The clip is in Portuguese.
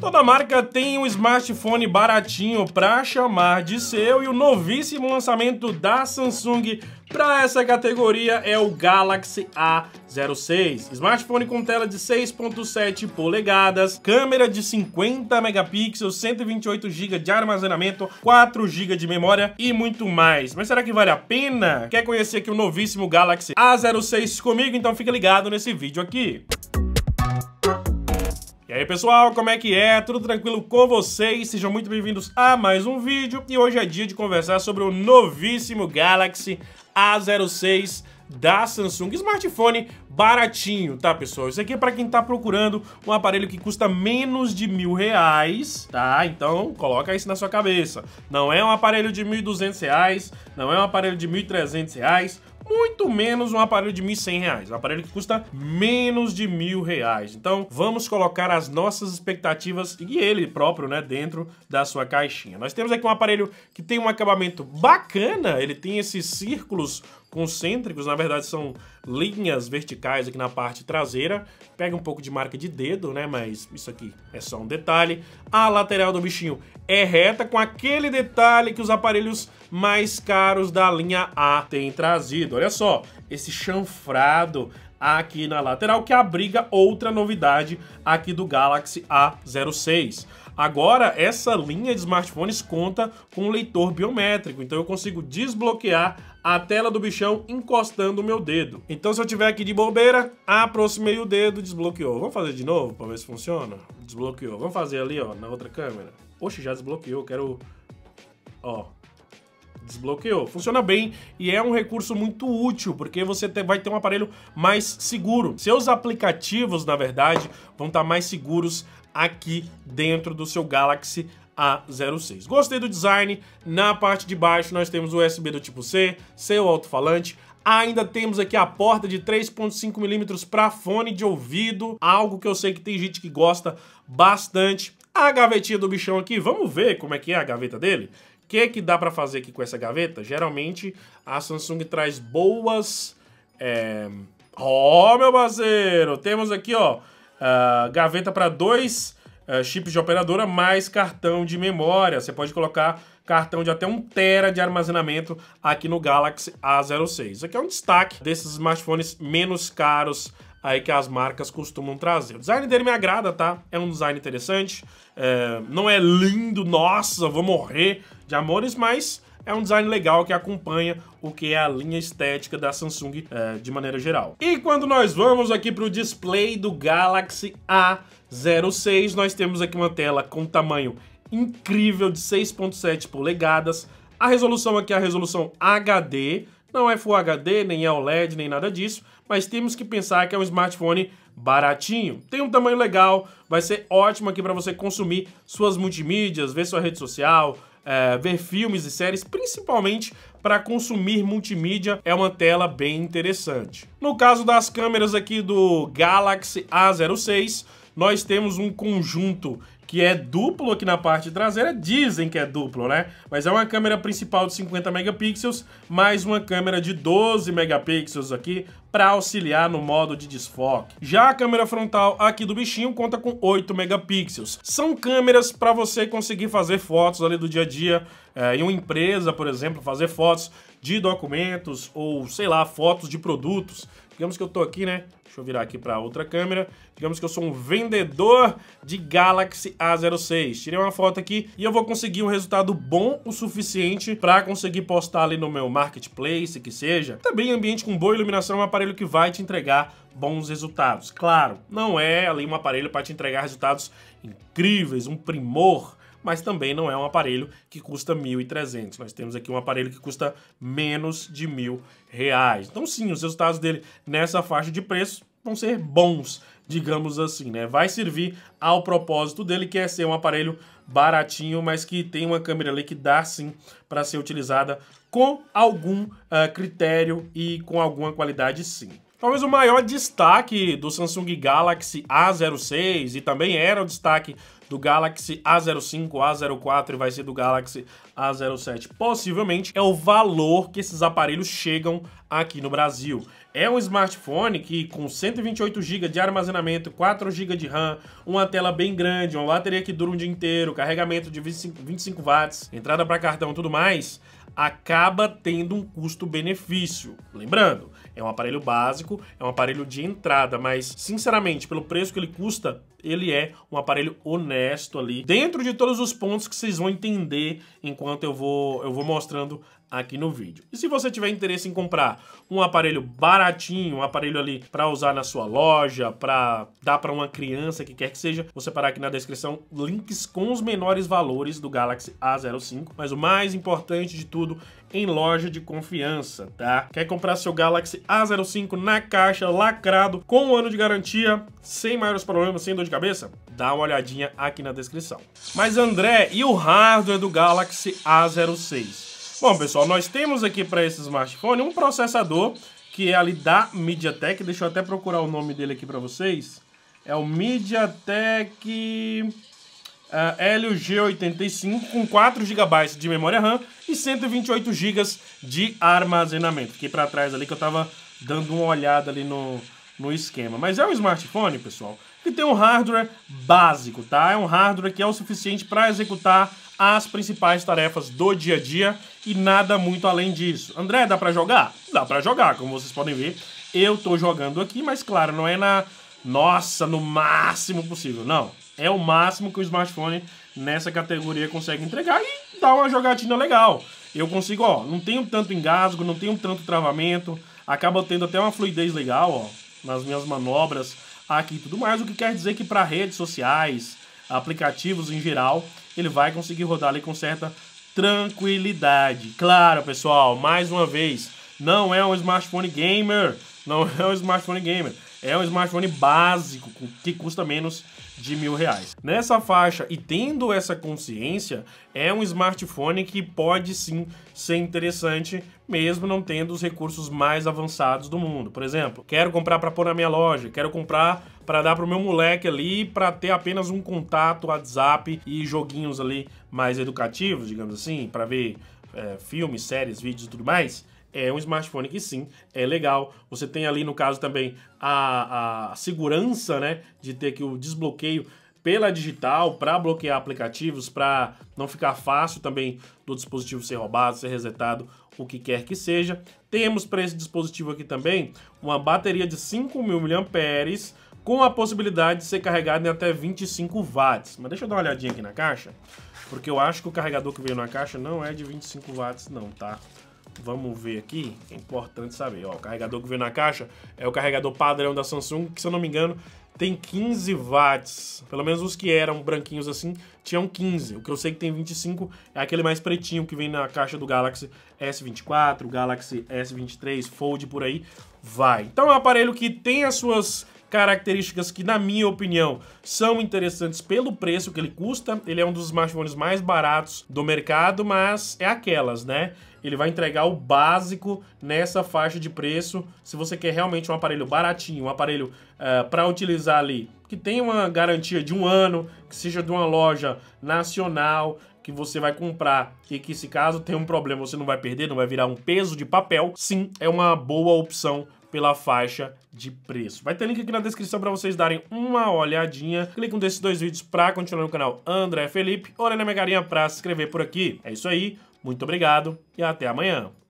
Toda marca tem um smartphone baratinho para chamar de seu e o novíssimo lançamento da Samsung para essa categoria é o Galaxy A06, smartphone com tela de 6.7 polegadas, câmera de 50 megapixels, 128 GB de armazenamento, 4 GB de memória e muito mais. Mas será que vale a pena? Quer conhecer aqui o novíssimo Galaxy A06 comigo? Então fica ligado nesse vídeo aqui. E aí pessoal, como é que é? Tudo tranquilo com vocês? Sejam muito bem-vindos a mais um vídeo e hoje é dia de conversar sobre o novíssimo Galaxy A06 da Samsung, smartphone baratinho, tá pessoal? Isso aqui é para quem tá procurando um aparelho que custa menos de mil reais, tá? Então coloca isso na sua cabeça. Não é um aparelho de mil e duzentos reais, não é um aparelho de mil e trezentos reais, muito menos um aparelho de 1.100 reais, um aparelho que custa menos de mil reais. Então vamos colocar as nossas expectativas e ele próprio, né, dentro da sua caixinha. Nós temos aqui um aparelho que tem um acabamento bacana, ele tem esses círculos concêntricos, na verdade são linhas verticais aqui na parte traseira, pega um pouco de marca de dedo, né, mas isso aqui é só um detalhe. A lateral do bichinho é reta com aquele detalhe que os aparelhos mais caros da linha A têm trazido. Olha só, esse chanfrado aqui na lateral, que abriga outra novidade aqui do Galaxy A06. Agora, essa linha de smartphones conta com leitor biométrico, então eu consigo desbloquear a tela do bichão encostando o meu dedo. Então, se eu tiver aqui de bobeira, aproximei o dedo, desbloqueou. Vamos fazer de novo para ver se funciona? Desbloqueou. Vamos fazer ali, ó, na outra câmera. Oxe, já desbloqueou, quero... Ó, Desbloqueou. Funciona bem e é um recurso muito útil, porque você vai ter um aparelho mais seguro. Seus aplicativos, na verdade, vão estar mais seguros aqui dentro do seu Galaxy A06. Gostei do design. Na parte de baixo nós temos o USB do tipo C, seu alto-falante, Ainda temos aqui a porta de 3.5 milímetros para fone de ouvido, algo que eu sei que tem gente que gosta bastante. A gavetinha do bichão aqui, vamos ver como é que é a gaveta dele? que, que dá para fazer aqui com essa gaveta? Geralmente a Samsung traz boas... É... Ó, oh, meu parceiro! Temos aqui, ó, uh, gaveta para dois uh, chips de operadora mais cartão de memória. Você pode colocar cartão de até 1 tera de armazenamento aqui no Galaxy A06. Isso aqui é um destaque desses smartphones menos caros aí que as marcas costumam trazer. O design dele me agrada, tá? É um design interessante, é, não é lindo, nossa, vou morrer de amores, mas é um design legal que acompanha o que é a linha estética da Samsung é, de maneira geral. E quando nós vamos aqui para o display do Galaxy A06, nós temos aqui uma tela com tamanho incrível de 6.7 polegadas, a resolução aqui é a resolução HD, não é Full HD, nem é OLED, nem nada disso, mas temos que pensar que é um smartphone baratinho. Tem um tamanho legal, vai ser ótimo aqui para você consumir suas multimídias, ver sua rede social, é, ver filmes e séries, principalmente para consumir multimídia, é uma tela bem interessante. No caso das câmeras aqui do Galaxy A06, nós temos um conjunto que é duplo aqui na parte traseira, dizem que é duplo, né? Mas é uma câmera principal de 50 megapixels, mais uma câmera de 12 megapixels aqui para auxiliar no modo de desfoque. Já a câmera frontal aqui do bichinho conta com 8 megapixels. São câmeras para você conseguir fazer fotos ali do dia a dia, é, em uma empresa, por exemplo, fazer fotos de documentos ou, sei lá, fotos de produtos. Digamos que eu tô aqui, né? Deixa eu virar aqui para outra câmera. Digamos que eu sou um vendedor de Galaxy A06. Tirei uma foto aqui e eu vou conseguir um resultado bom o suficiente para conseguir postar ali no meu marketplace, que seja. Também ambiente com boa iluminação é um aparelho que vai te entregar bons resultados. Claro, não é ali um aparelho para te entregar resultados incríveis, um primor mas também não é um aparelho que custa 1.300. Nós temos aqui um aparelho que custa menos de mil reais. Então sim, os resultados dele nessa faixa de preço vão ser bons, digamos assim, né? Vai servir ao propósito dele, que é ser um aparelho baratinho, mas que tem uma câmera ali que dá sim para ser utilizada com algum uh, critério e com alguma qualidade sim. Talvez o maior destaque do Samsung Galaxy A06 e também era o destaque do Galaxy A05, A04 e vai ser do Galaxy a 07 possivelmente é o valor que esses aparelhos chegam aqui no Brasil. É um smartphone que com 128 GB de armazenamento, 4 GB de RAM, uma tela bem grande, uma bateria que dura um dia inteiro, carregamento de 25, 25 watts, entrada para cartão e tudo mais, acaba tendo um custo-benefício. Lembrando, é um aparelho básico, é um aparelho de entrada, mas sinceramente, pelo preço que ele custa, ele é um aparelho honesto ali, dentro de todos os pontos que vocês vão entender enquanto eu vou, eu vou mostrando aqui no vídeo. E se você tiver interesse em comprar um aparelho baratinho, um aparelho ali para usar na sua loja, para dar para uma criança que quer que seja, vou separar aqui na descrição links com os menores valores do Galaxy A05, mas o mais importante de tudo, em loja de confiança, tá? Quer comprar seu Galaxy A05 na caixa, lacrado, com um ano de garantia, sem maiores problemas, sem dor de cabeça? Dá uma olhadinha aqui na descrição. Mas André, e o hardware do Galaxy A06? Bom, pessoal, nós temos aqui para esse smartphone um processador que é ali da MediaTek. Deixa eu até procurar o nome dele aqui para vocês. É o MediaTek uh, Helio G85 com 4 GB de memória RAM e 128 GB de armazenamento. Fiquei para trás ali que eu estava dando uma olhada ali no, no esquema. Mas é um smartphone, pessoal, que tem um hardware básico, tá? É um hardware que é o suficiente para executar as principais tarefas do dia a dia e nada muito além disso. André, dá para jogar? Dá para jogar, como vocês podem ver, eu tô jogando aqui, mas claro, não é na nossa, no máximo possível, não. É o máximo que o smartphone nessa categoria consegue entregar e dá uma jogatina legal. Eu consigo, ó, não tenho tanto engasgo, não tenho tanto travamento, acaba tendo até uma fluidez legal, ó, nas minhas manobras aqui e tudo mais, o que quer dizer que para redes sociais, aplicativos em geral, ele vai conseguir rodar ali com certa tranquilidade. Claro, pessoal, mais uma vez, não é um smartphone gamer, não é um smartphone gamer é um smartphone básico que custa menos de mil reais. Nessa faixa e tendo essa consciência, é um smartphone que pode sim ser interessante, mesmo não tendo os recursos mais avançados do mundo. Por exemplo, quero comprar para pôr na minha loja, quero comprar para dar para o meu moleque ali, para ter apenas um contato, WhatsApp e joguinhos ali mais educativos, digamos assim, para ver é, filmes, séries, vídeos e tudo mais é um smartphone que sim, é legal. Você tem ali, no caso, também a, a segurança, né? De ter que o desbloqueio pela digital para bloquear aplicativos, para não ficar fácil também do dispositivo ser roubado, ser resetado, o que quer que seja. Temos para esse dispositivo aqui também uma bateria de 5.000 mAh com a possibilidade de ser carregado em até 25 watts. Mas deixa eu dar uma olhadinha aqui na caixa, porque eu acho que o carregador que veio na caixa não é de 25 watts não, tá? Vamos ver aqui, é importante saber. Ó, o carregador que veio na caixa é o carregador padrão da Samsung, que se eu não me engano tem 15 watts. Pelo menos os que eram branquinhos assim tinham 15. O que eu sei que tem 25 é aquele mais pretinho que vem na caixa do Galaxy S24, Galaxy S23, Fold por aí. Vai. Então é um aparelho que tem as suas características que, na minha opinião, são interessantes pelo preço que ele custa. Ele é um dos smartphones mais baratos do mercado, mas é aquelas, né? Ele vai entregar o básico nessa faixa de preço. Se você quer realmente um aparelho baratinho, um aparelho uh, eh, para utilizar ali, que tenha uma garantia de um ano, que seja de uma loja nacional, que você vai comprar e que se caso tenha um problema você não vai perder, não vai virar um peso de papel, sim, é uma boa opção pela faixa de preço. Vai ter link aqui na descrição para vocês darem uma olhadinha. Clique um desses dois vídeos para continuar no canal André Felipe. ou na minha garinha para se inscrever por aqui. É isso aí, muito obrigado e até amanhã.